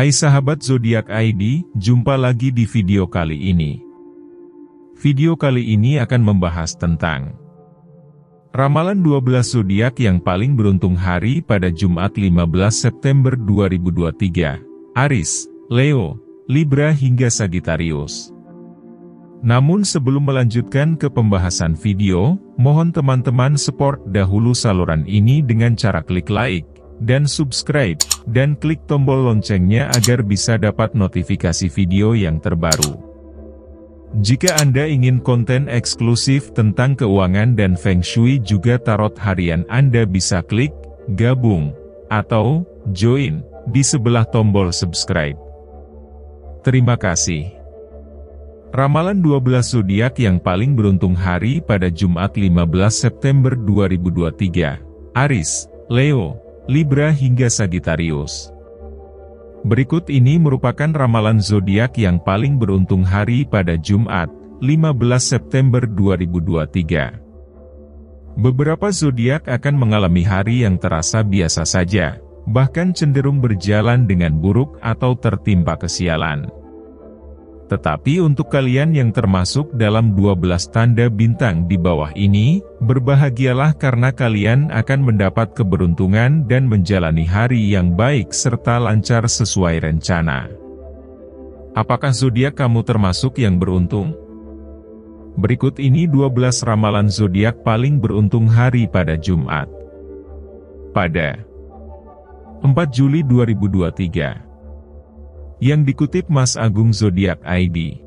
Hai sahabat zodiak ID, jumpa lagi di video kali ini. Video kali ini akan membahas tentang Ramalan 12 zodiak yang paling beruntung hari pada Jumat 15 September 2023, Aris, Leo, Libra hingga Sagittarius. Namun sebelum melanjutkan ke pembahasan video, mohon teman-teman support dahulu saluran ini dengan cara klik like, dan subscribe, dan klik tombol loncengnya agar bisa dapat notifikasi video yang terbaru. Jika Anda ingin konten eksklusif tentang keuangan dan Feng Shui juga tarot harian Anda bisa klik, gabung, atau, join, di sebelah tombol subscribe. Terima kasih. Ramalan 12 zodiak yang paling beruntung hari pada Jumat 15 September 2023. Aris, Leo, Libra hingga Sagittarius. Berikut ini merupakan ramalan zodiak yang paling beruntung hari pada Jumat, 15 September 2023. Beberapa zodiak akan mengalami hari yang terasa biasa saja, bahkan cenderung berjalan dengan buruk atau tertimpa kesialan. Tetapi untuk kalian yang termasuk dalam 12 tanda bintang di bawah ini, berbahagialah karena kalian akan mendapat keberuntungan dan menjalani hari yang baik serta lancar sesuai rencana. Apakah zodiak kamu termasuk yang beruntung? Berikut ini 12 ramalan zodiak paling beruntung hari pada Jumat. Pada 4 Juli 2023 yang dikutip Mas Agung Zodiak ID.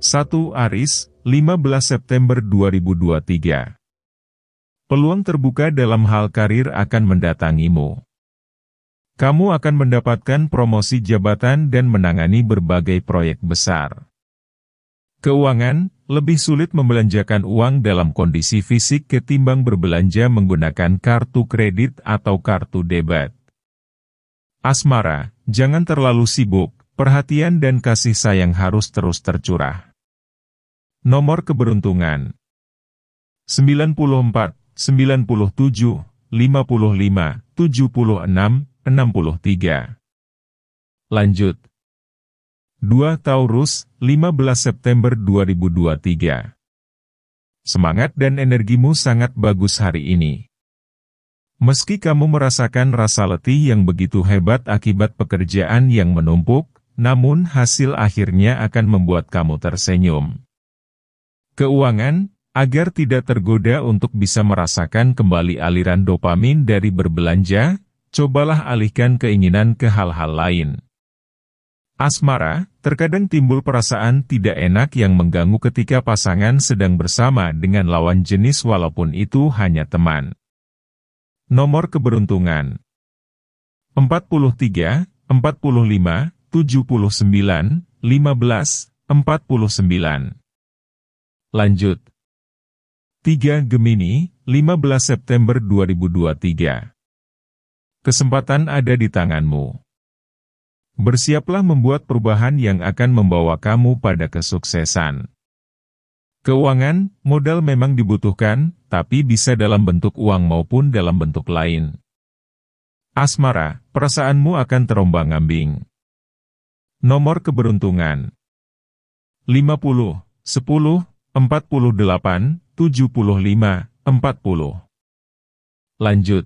1 Aris, 15 September 2023. Peluang terbuka dalam hal karir akan mendatangimu. Kamu akan mendapatkan promosi jabatan dan menangani berbagai proyek besar. Keuangan, lebih sulit membelanjakan uang dalam kondisi fisik ketimbang berbelanja menggunakan kartu kredit atau kartu debit. Asmara, Jangan terlalu sibuk, perhatian dan kasih sayang harus terus tercurah. Nomor keberuntungan 94, 97, 55, 76, 63. Lanjut. 2 Taurus, 15 September 2023. Semangat dan energimu sangat bagus hari ini. Meski kamu merasakan rasa letih yang begitu hebat akibat pekerjaan yang menumpuk, namun hasil akhirnya akan membuat kamu tersenyum. Keuangan, agar tidak tergoda untuk bisa merasakan kembali aliran dopamin dari berbelanja, cobalah alihkan keinginan ke hal-hal lain. Asmara, terkadang timbul perasaan tidak enak yang mengganggu ketika pasangan sedang bersama dengan lawan jenis walaupun itu hanya teman. Nomor keberuntungan 43, 45, 79, 15, 49. Lanjut. 3 Gemini, 15 September 2023. Kesempatan ada di tanganmu. Bersiaplah membuat perubahan yang akan membawa kamu pada kesuksesan. Keuangan, modal memang dibutuhkan, tapi bisa dalam bentuk uang maupun dalam bentuk lain. Asmara, perasaanmu akan terombang-ambing. Nomor keberuntungan 50, 10, 48, 75, 40. Lanjut.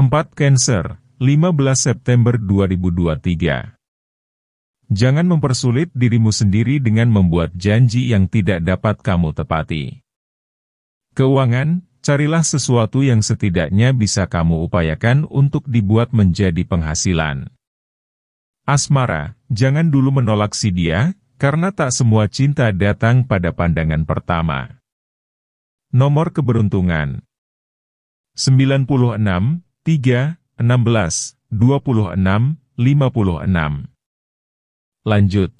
4 Cancer, 15 September 2023. Jangan mempersulit dirimu sendiri dengan membuat janji yang tidak dapat kamu tepati. Keuangan, carilah sesuatu yang setidaknya bisa kamu upayakan untuk dibuat menjadi penghasilan. Asmara, jangan dulu menolak si dia, karena tak semua cinta datang pada pandangan pertama. Nomor keberuntungan 96, 3, 16, 26, 56 Lanjut.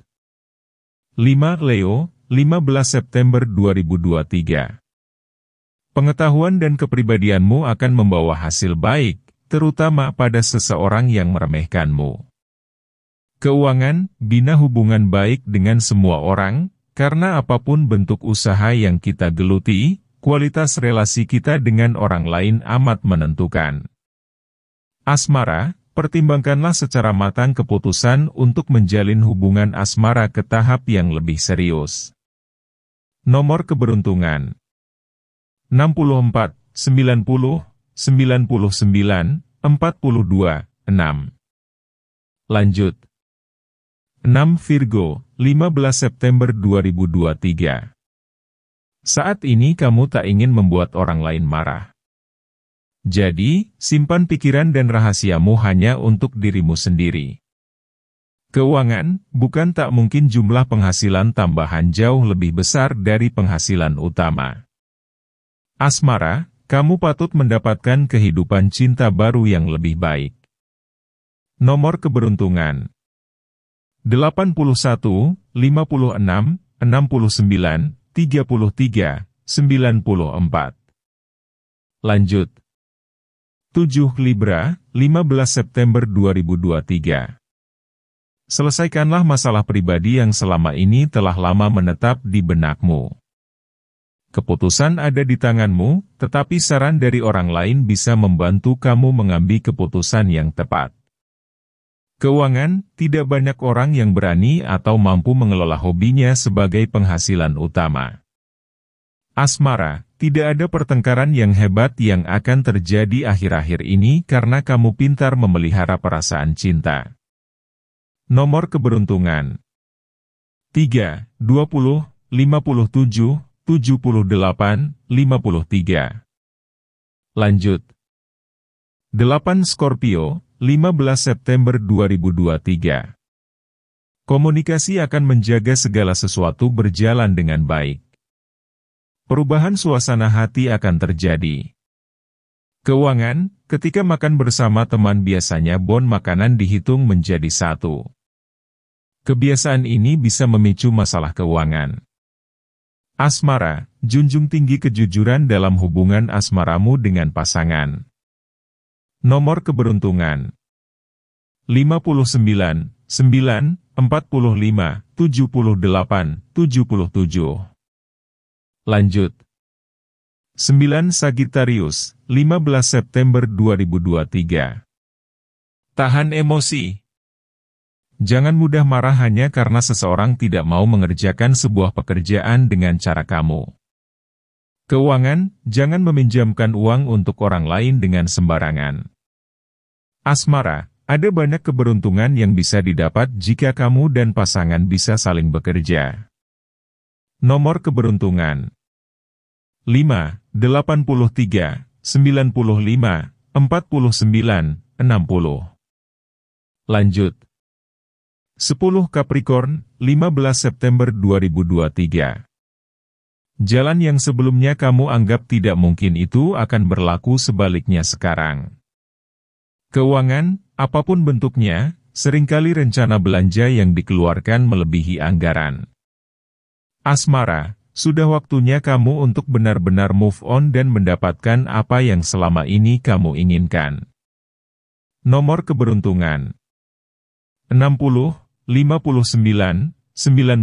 5 Leo, 15 September 2023. Pengetahuan dan kepribadianmu akan membawa hasil baik, terutama pada seseorang yang meremehkanmu. Keuangan, bina hubungan baik dengan semua orang, karena apapun bentuk usaha yang kita geluti, kualitas relasi kita dengan orang lain amat menentukan. Asmara, Pertimbangkanlah secara matang keputusan untuk menjalin hubungan asmara ke tahap yang lebih serius. Nomor keberuntungan 64, 90, 99, 42, 6. Lanjut. 6 Virgo, 15 September 2023. Saat ini kamu tak ingin membuat orang lain marah. Jadi, simpan pikiran dan rahasiamu hanya untuk dirimu sendiri. Keuangan, bukan tak mungkin jumlah penghasilan tambahan jauh lebih besar dari penghasilan utama. Asmara, kamu patut mendapatkan kehidupan cinta baru yang lebih baik. Nomor keberuntungan 81, 56, 69, 33, 94 Lanjut 7 Libra, 15 September 2023. Selesaikanlah masalah pribadi yang selama ini telah lama menetap di benakmu. Keputusan ada di tanganmu, tetapi saran dari orang lain bisa membantu kamu mengambil keputusan yang tepat. Keuangan, tidak banyak orang yang berani atau mampu mengelola hobinya sebagai penghasilan utama. Asmara, tidak ada pertengkaran yang hebat yang akan terjadi akhir-akhir ini karena kamu pintar memelihara perasaan cinta. Nomor keberuntungan 3, 20, 57, 78, 53. Lanjut. 8 Scorpio, 15 September 2023. Komunikasi akan menjaga segala sesuatu berjalan dengan baik perubahan suasana hati akan terjadi. Keuangan, ketika makan bersama teman biasanya bon makanan dihitung menjadi satu. Kebiasaan ini bisa memicu masalah keuangan. Asmara, junjung tinggi kejujuran dalam hubungan asmaramu dengan pasangan. Nomor keberuntungan 59, 9, 45, 78, 77 Lanjut. 9 Sagittarius, 15 September 2023. Tahan emosi. Jangan mudah marah hanya karena seseorang tidak mau mengerjakan sebuah pekerjaan dengan cara kamu. Keuangan, jangan meminjamkan uang untuk orang lain dengan sembarangan. Asmara, ada banyak keberuntungan yang bisa didapat jika kamu dan pasangan bisa saling bekerja. Nomor keberuntungan 5, 83, 95, 49, 60. Lanjut. 10 Capricorn, 15 September 2023. Jalan yang sebelumnya kamu anggap tidak mungkin itu akan berlaku sebaliknya sekarang. Keuangan, apapun bentuknya, seringkali rencana belanja yang dikeluarkan melebihi anggaran. Asmara, sudah waktunya kamu untuk benar-benar move on dan mendapatkan apa yang selama ini kamu inginkan. Nomor keberuntungan 60, 59, 19, 18, 96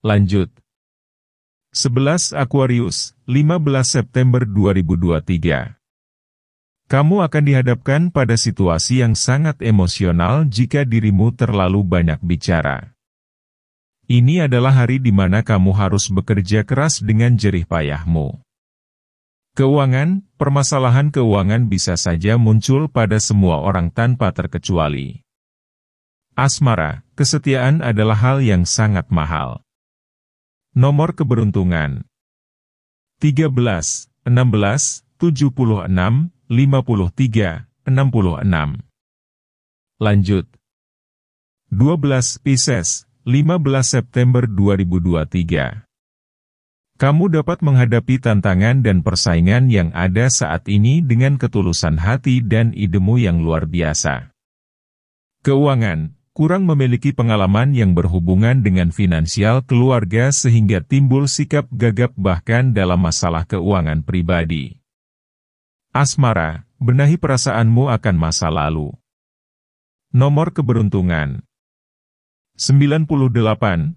Lanjut 11 Aquarius, 15 September 2023 kamu akan dihadapkan pada situasi yang sangat emosional jika dirimu terlalu banyak bicara. Ini adalah hari di mana kamu harus bekerja keras dengan jerih payahmu. Keuangan, permasalahan keuangan bisa saja muncul pada semua orang tanpa terkecuali. Asmara, kesetiaan adalah hal yang sangat mahal. Nomor keberuntungan 13, 16, 76, 53, 66. Lanjut. 12 Pisces, 15 September 2023. Kamu dapat menghadapi tantangan dan persaingan yang ada saat ini dengan ketulusan hati dan idemu yang luar biasa. Keuangan, kurang memiliki pengalaman yang berhubungan dengan finansial keluarga sehingga timbul sikap gagap bahkan dalam masalah keuangan pribadi. Asmara, benahi perasaanmu akan masa lalu. Nomor keberuntungan 98, 72, 78,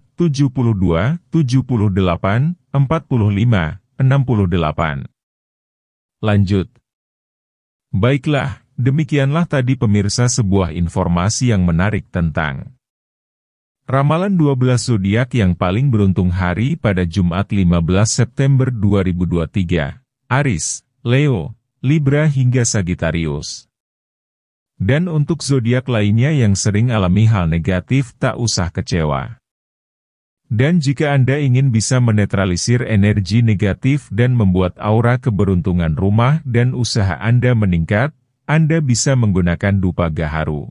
45, 68. Lanjut. Baiklah, demikianlah tadi pemirsa sebuah informasi yang menarik tentang Ramalan 12 zodiak yang paling beruntung hari pada Jumat 15 September 2023. Aris, Leo, Libra hingga Sagittarius. Dan untuk zodiak lainnya yang sering alami hal negatif tak usah kecewa. Dan jika Anda ingin bisa menetralisir energi negatif dan membuat aura keberuntungan rumah dan usaha Anda meningkat, Anda bisa menggunakan dupa gaharu.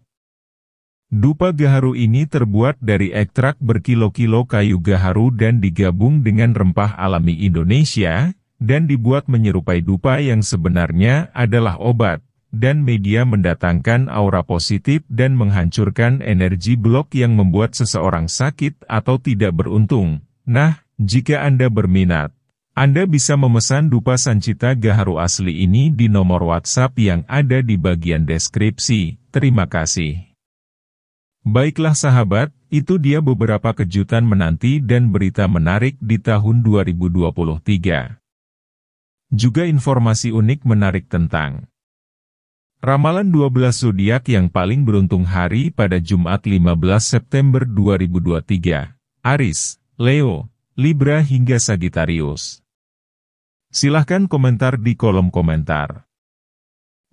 Dupa gaharu ini terbuat dari ekstrak berkilo-kilo kayu gaharu dan digabung dengan rempah alami Indonesia, dan dibuat menyerupai dupa yang sebenarnya adalah obat, dan media mendatangkan aura positif dan menghancurkan energi blok yang membuat seseorang sakit atau tidak beruntung. Nah, jika Anda berminat, Anda bisa memesan dupa sancita gaharu asli ini di nomor WhatsApp yang ada di bagian deskripsi. Terima kasih. Baiklah sahabat, itu dia beberapa kejutan menanti dan berita menarik di tahun 2023. Juga informasi unik menarik tentang Ramalan 12 zodiak yang paling beruntung hari pada Jumat 15 September 2023, Aris, Leo, Libra hingga Sagittarius. Silahkan komentar di kolom komentar.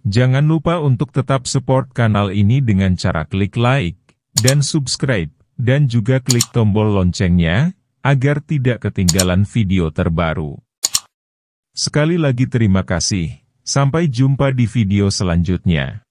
Jangan lupa untuk tetap support kanal ini dengan cara klik like, dan subscribe, dan juga klik tombol loncengnya, agar tidak ketinggalan video terbaru. Sekali lagi terima kasih. Sampai jumpa di video selanjutnya.